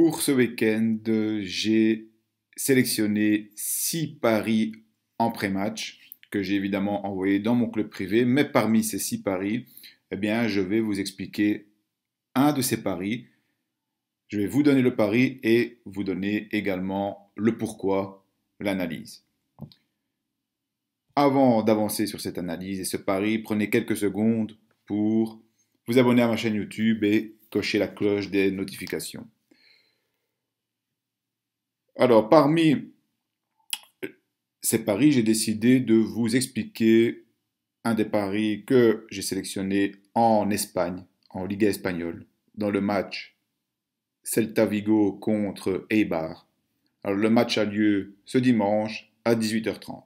Pour ce week-end, j'ai sélectionné six paris en pré-match que j'ai évidemment envoyé dans mon club privé. Mais parmi ces six paris, eh bien, je vais vous expliquer un de ces paris. Je vais vous donner le pari et vous donner également le pourquoi, l'analyse. Avant d'avancer sur cette analyse et ce pari, prenez quelques secondes pour vous abonner à ma chaîne YouTube et cocher la cloche des notifications. Alors, parmi ces paris, j'ai décidé de vous expliquer un des paris que j'ai sélectionné en Espagne, en Liga espagnole, dans le match Celta Vigo contre Eibar. Alors, le match a lieu ce dimanche à 18h30.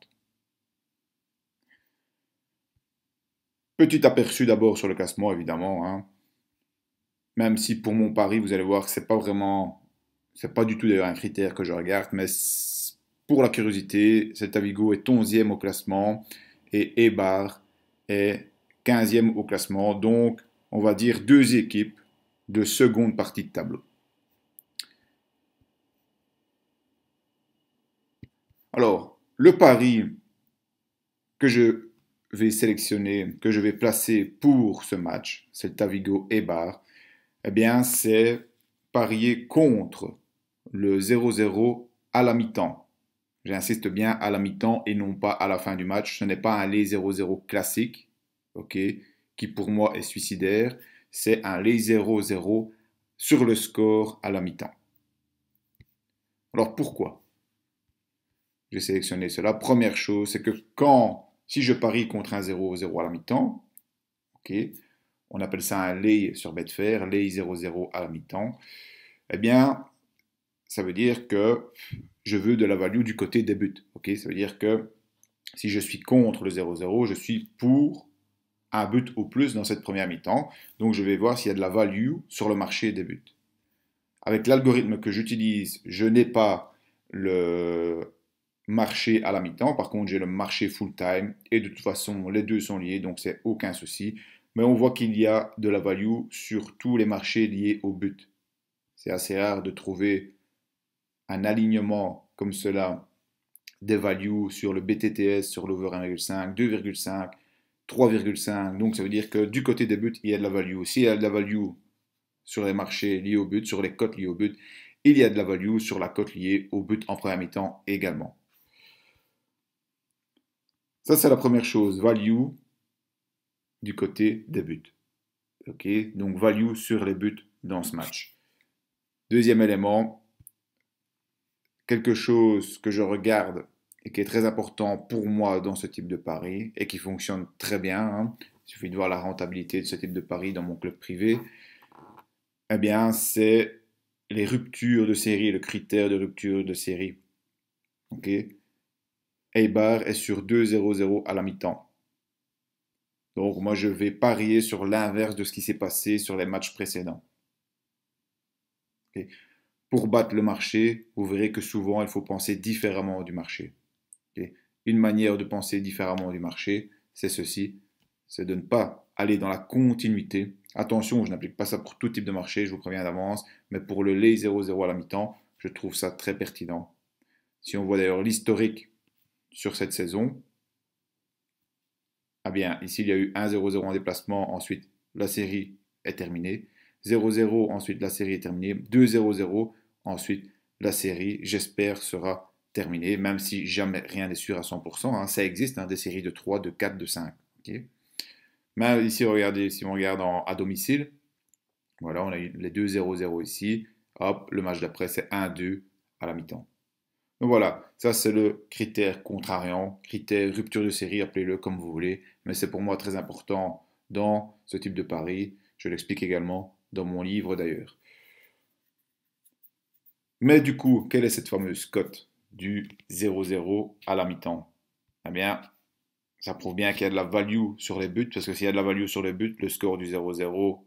Petit aperçu d'abord sur le classement, évidemment. Hein. Même si pour mon pari, vous allez voir que ce n'est pas vraiment c'est pas du tout d'ailleurs un critère que je regarde, mais pour la curiosité, cet Avigo est 11e au classement et Ebar est 15e au classement. Donc, on va dire deux équipes de seconde partie de tableau. Alors, le pari que je vais sélectionner, que je vais placer pour ce match, c'est Tavigo et eh bien, c'est parier contre le 0-0 à la mi-temps. J'insiste bien à la mi-temps et non pas à la fin du match. Ce n'est pas un lay 0-0 classique, ok, qui pour moi est suicidaire. C'est un lay 0-0 sur le score à la mi-temps. Alors pourquoi j'ai sélectionné cela Première chose, c'est que quand, si je parie contre un 0-0 à la mi-temps, ok, on appelle ça un lay sur Betfair, lay 0-0 à la mi-temps, eh bien, ça veut dire que je veux de la value du côté des buts. ça veut dire que si je suis contre le 0-0, je suis pour un but ou plus dans cette première mi-temps. Donc je vais voir s'il y a de la value sur le marché des buts. Avec l'algorithme que j'utilise, je n'ai pas le marché à la mi-temps. Par contre, j'ai le marché full-time. Et de toute façon, les deux sont liés, donc c'est aucun souci. Mais on voit qu'il y a de la value sur tous les marchés liés au but. C'est assez rare de trouver un alignement comme cela des values sur le BTTS, sur l'over 1,5, 2,5, 3,5. Donc ça veut dire que du côté des buts, il y a de la value. S'il y a de la value sur les marchés liés au but, sur les cotes liées au but, il y a de la value sur la cote liée au but en première mi-temps également. Ça, c'est la première chose, value du côté des buts. ok Donc, value sur les buts dans ce match. Deuxième élément, quelque chose que je regarde et qui est très important pour moi dans ce type de pari et qui fonctionne très bien. Hein. Il suffit de voir la rentabilité de ce type de pari dans mon club privé. Eh bien, c'est les ruptures de série, le critère de rupture de série. Ok Eibar est sur 2-0-0 à la mi-temps. Donc, moi, je vais parier sur l'inverse de ce qui s'est passé sur les matchs précédents pour battre le marché, vous verrez que souvent, il faut penser différemment du marché. Une manière de penser différemment du marché, c'est ceci, c'est de ne pas aller dans la continuité. Attention, je n'applique pas ça pour tout type de marché, je vous préviens d'avance, mais pour le lait 00 à la mi-temps, je trouve ça très pertinent. Si on voit d'ailleurs l'historique sur cette saison, ah bien, ici il y a eu 1 0 en déplacement, ensuite la série est terminée. 0-0, ensuite la série est terminée. 2 0 Ensuite, la série, j'espère, sera terminée, même si jamais rien n'est sûr à 100%. Hein. ça existe, hein, des séries de 3, de 4, de 5. mais ici, regardez, si on regarde à domicile, voilà, on a les 2-0-0 ici. Hop, le match d'après, c'est 1-2 à la mi-temps. Donc voilà, ça c'est le critère contrariant, critère rupture de série, appelez-le comme vous voulez, mais c'est pour moi très important dans ce type de pari. Je l'explique également dans mon livre d'ailleurs. Mais du coup, quelle est cette fameuse cote du 0-0 à la mi-temps Eh bien, ça prouve bien qu'il y a de la value sur les buts, parce que s'il y a de la value sur les buts, le score du 0-0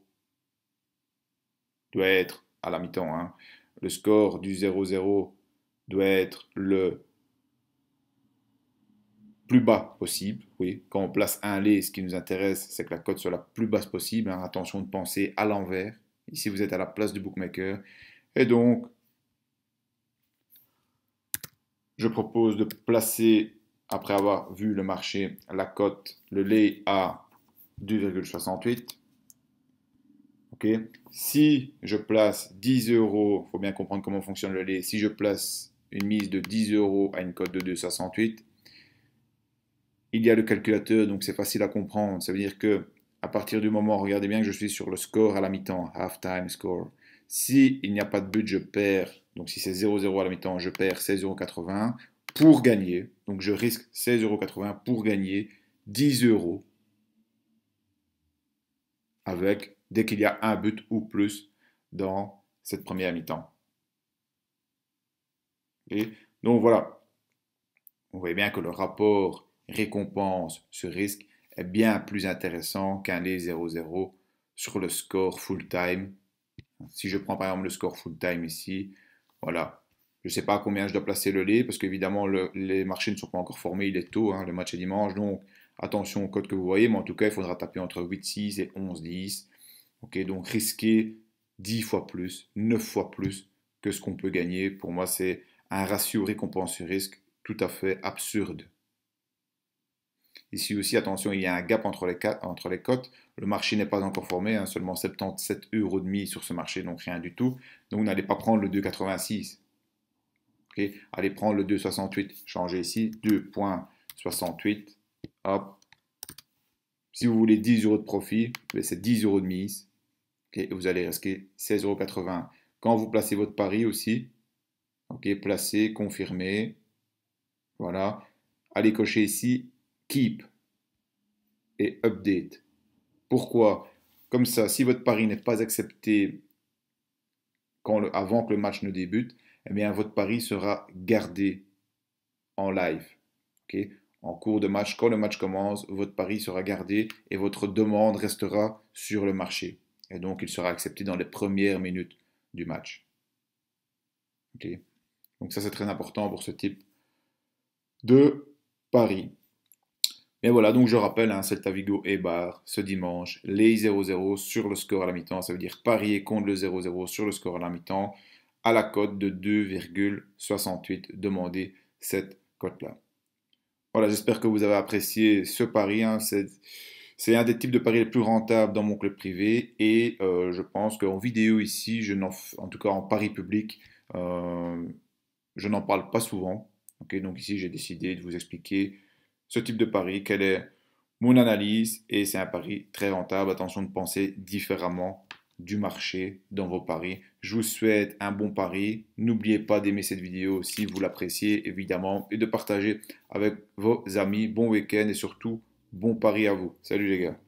doit être à la mi-temps. Hein. Le score du 0-0 doit être le plus bas possible. Oui, quand on place un lait, ce qui nous intéresse, c'est que la cote soit la plus basse possible. Hein. Attention de penser à l'envers. Ici, vous êtes à la place du bookmaker. Et donc, je propose de placer, après avoir vu le marché, la cote, le lait à 2,68. ok Si je place 10 euros, il faut bien comprendre comment fonctionne le lait, si je place une mise de 10 euros à une cote de 2,68, il y a le calculateur, donc c'est facile à comprendre. Ça veut dire que à partir du moment, regardez bien que je suis sur le score à la mi-temps, (half time score. Si il n'y a pas de but, je perds donc si c'est 0-0 à la mi-temps, je perds 16,80 pour gagner. Donc je risque 16,80 pour gagner 10 euros avec dès qu'il y a un but ou plus dans cette première mi-temps. donc voilà, Vous voyez bien que le rapport récompense ce risque est bien plus intéressant qu'un des 0-0 sur le score full-time. Si je prends par exemple le score full-time ici, voilà. Je ne sais pas à combien je dois placer le lait, parce qu'évidemment, les marchés ne sont pas encore formés, il est tôt, hein, le match est dimanche, donc attention au code que vous voyez, mais en tout cas, il faudra taper entre 8,6 et 11,10. Ok, donc risquer 10 fois plus, 9 fois plus que ce qu'on peut gagner, pour moi, c'est un ratio récompense-risque tout à fait absurde. Ici aussi, attention, il y a un gap entre les, entre les cotes. Le marché n'est pas encore formé, hein, seulement 77 euros sur ce marché, donc rien du tout. Donc vous n'allez pas prendre le 2,86. Allez prendre le 2,68. Changez ici, 2,68. Hop. Si vous voulez 10 euros de profit, c'est 10 euros de mise. Et vous allez risquer 16,80 euros. Quand vous placez votre pari aussi, ok, placez, confirmez. Voilà. Allez cocher ici keep et update. Pourquoi Comme ça, si votre pari n'est pas accepté quand avant que le match ne débute, eh bien, votre pari sera gardé en live. Okay en cours de match, quand le match commence, votre pari sera gardé et votre demande restera sur le marché. Et donc, il sera accepté dans les premières minutes du match. donc ça, c'est très important pour ce type de pari. Mais voilà, donc je rappelle, c'est hein, Celta Vigo et Bar ce dimanche, les 0-0 sur le score à la mi-temps, ça veut dire parier contre le 0-0 sur le score à la mi-temps, à la cote de 2,68. Demandez cette cote-là. Voilà, j'espère que vous avez apprécié ce pari. Hein. c'est un des types de paris les plus rentables dans mon club privé et euh, je pense qu'en vidéo ici, en, tout cas en pari public, euh, je n'en parle pas souvent. donc ici, j'ai décidé de vous expliquer ce type de pari, quelle est mon analyse, et c'est un pari très rentable. Attention de penser différemment du marché dans vos paris. Je vous souhaite un bon pari. N'oubliez pas d'aimer cette vidéo si vous l'appréciez, évidemment, et de partager avec vos amis. Bon week-end et surtout, bon pari à vous. Salut les gars.